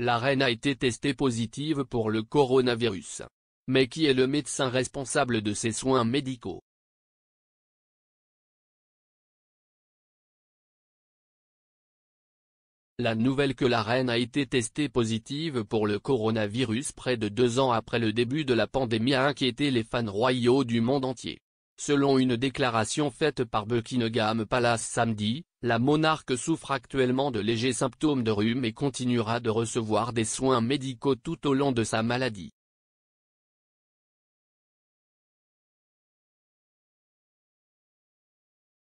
la reine a été testée positive pour le coronavirus. Mais qui est le médecin responsable de ses soins médicaux La nouvelle que la reine a été testée positive pour le coronavirus près de deux ans après le début de la pandémie a inquiété les fans royaux du monde entier. Selon une déclaration faite par Buckingham Palace samedi, la monarque souffre actuellement de légers symptômes de rhume et continuera de recevoir des soins médicaux tout au long de sa maladie.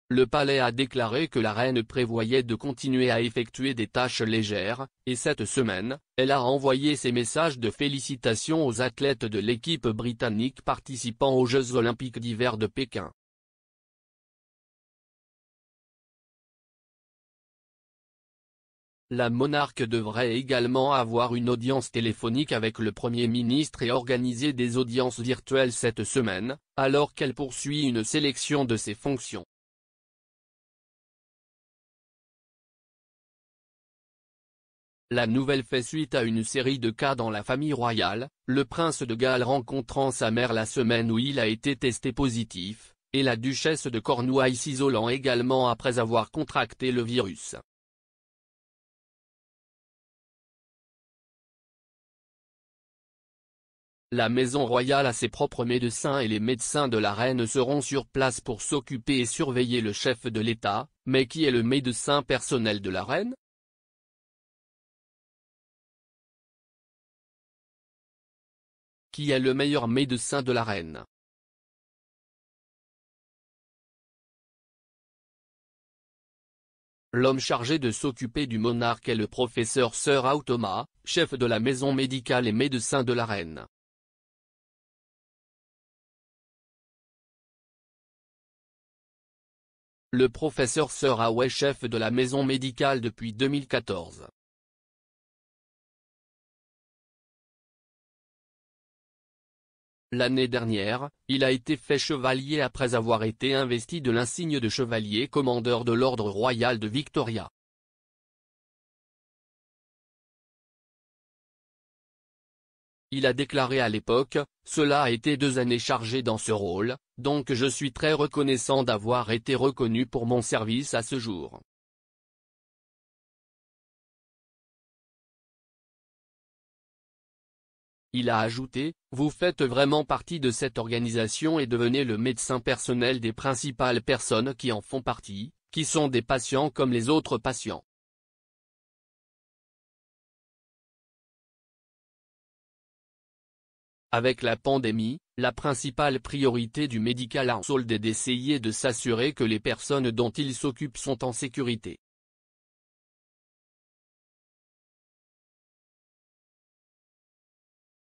Le palais a déclaré que la reine prévoyait de continuer à effectuer des tâches légères, et cette semaine, elle a envoyé ses messages de félicitations aux athlètes de l'équipe britannique participant aux Jeux olympiques d'hiver de Pékin. La monarque devrait également avoir une audience téléphonique avec le Premier ministre et organiser des audiences virtuelles cette semaine, alors qu'elle poursuit une sélection de ses fonctions. La nouvelle fait suite à une série de cas dans la famille royale, le prince de Galles rencontrant sa mère la semaine où il a été testé positif, et la duchesse de Cornouailles s'isolant également après avoir contracté le virus. La maison royale a ses propres médecins et les médecins de la reine seront sur place pour s'occuper et surveiller le chef de l'État, mais qui est le médecin personnel de la reine Qui est le meilleur médecin de la reine L'homme chargé de s'occuper du monarque est le professeur Sir Automa, chef de la maison médicale et médecin de la reine. Le professeur away chef de la maison médicale depuis 2014. L'année dernière, il a été fait chevalier après avoir été investi de l'insigne de chevalier commandeur de l'ordre royal de Victoria. Il a déclaré à l'époque, cela a été deux années chargées dans ce rôle, donc je suis très reconnaissant d'avoir été reconnu pour mon service à ce jour. Il a ajouté, vous faites vraiment partie de cette organisation et devenez le médecin personnel des principales personnes qui en font partie, qui sont des patients comme les autres patients. Avec la pandémie, la principale priorité du Medical Household est d'essayer de s'assurer que les personnes dont il s'occupe sont en sécurité.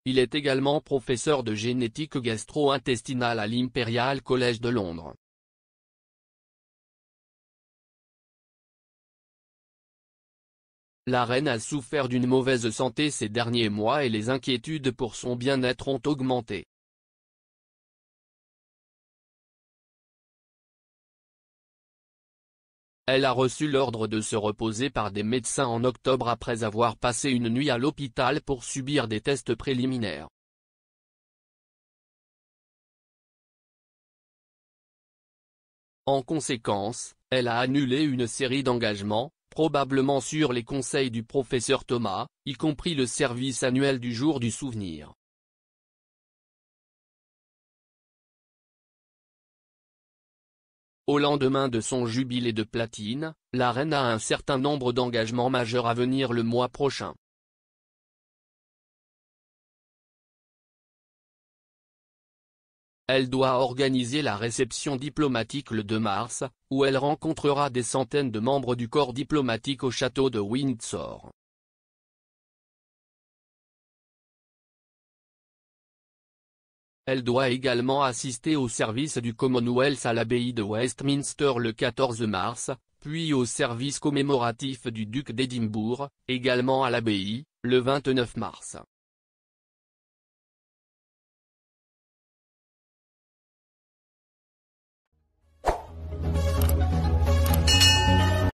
Il est également professeur de génétique gastro-intestinale à l'Imperial College de Londres. La reine a souffert d'une mauvaise santé ces derniers mois et les inquiétudes pour son bien-être ont augmenté. Elle a reçu l'ordre de se reposer par des médecins en octobre après avoir passé une nuit à l'hôpital pour subir des tests préliminaires. En conséquence, elle a annulé une série d'engagements, probablement sur les conseils du professeur Thomas, y compris le service annuel du jour du souvenir. Au lendemain de son jubilé de platine, la reine a un certain nombre d'engagements majeurs à venir le mois prochain. Elle doit organiser la réception diplomatique le 2 mars, où elle rencontrera des centaines de membres du corps diplomatique au château de Windsor. Elle doit également assister au service du Commonwealth à l'abbaye de Westminster le 14 mars, puis au service commémoratif du duc d'Édimbourg, également à l'abbaye, le 29 mars.